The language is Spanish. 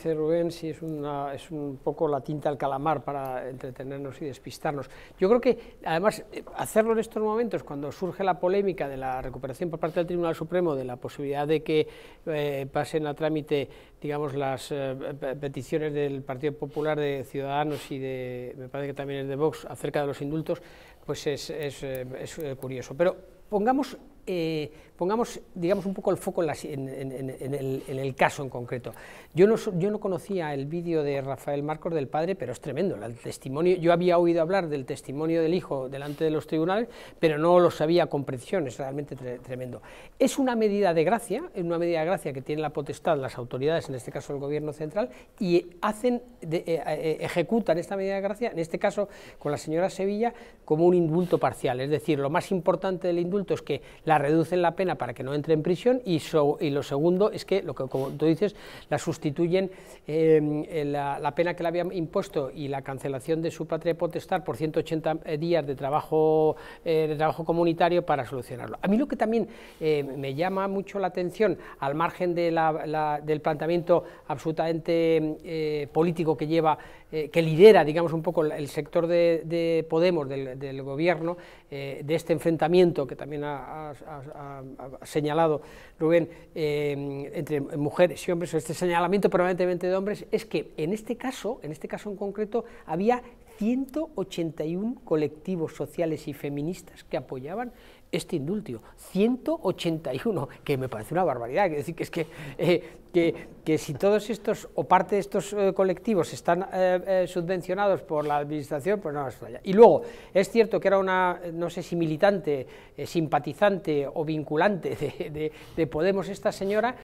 dice Rubén, si es, una, es un poco la tinta al calamar para entretenernos y despistarnos. Yo creo que, además, hacerlo en estos momentos, cuando surge la polémica de la recuperación por parte del Tribunal Supremo de la posibilidad de que eh, pasen a trámite, digamos, las eh, peticiones del Partido Popular de Ciudadanos y de, me parece que también es de Vox, acerca de los indultos, pues es, es, eh, es curioso. Pero pongamos eh, pongamos, digamos, un poco el foco en, el, caso en concreto. Yo no, yo no conocía el vídeo de Rafael Marcos del padre, pero es tremendo. El testimonio, yo había oído hablar del testimonio del hijo delante de los tribunales, pero no lo sabía con precisión, es realmente tremendo. Es una medida de gracia, es una medida de gracia que tiene la potestad las autoridades, en este caso el gobierno central, y hacen, eh, eh, ejecutan esta medida de gracia, en este caso con la señora Sevilla, como un indulto parcial. Es decir, lo más importante del indulto es que la reducen la pena para que no entre en prisión y, lo segundo es que, lo que, como tú dices, la sustituyen em, eh, la, pena que le habían impuesto y la cancelación de su patria potestad por 180 eh, días de trabajo, eh, trabajo comunitario para solucionarlo. A mí lo que también me llama mucho la atención, al margen del planteamiento absolutamente político que lleva, que lidera, digamos, un poco el sector de, Podemos, del, gobierno, de este enfrentamiento que también ha ha, señalado Rubén eh, entre mujeres y hombres, o este señalamiento permanentemente de hombres, es que en este caso, en este caso en concreto, había 181 colectivos sociales y feministas que apoyaban este indultio. 181, que me parece una barbaridad. que decir, que es que, eh, que, que, si todos estos o parte de estos eh, colectivos están eh, subvencionados por la administración, pues no las falla. Y luego, es cierto que era una, no sé si militante, simpatizante o vinculante de, de, de Podemos esta señora,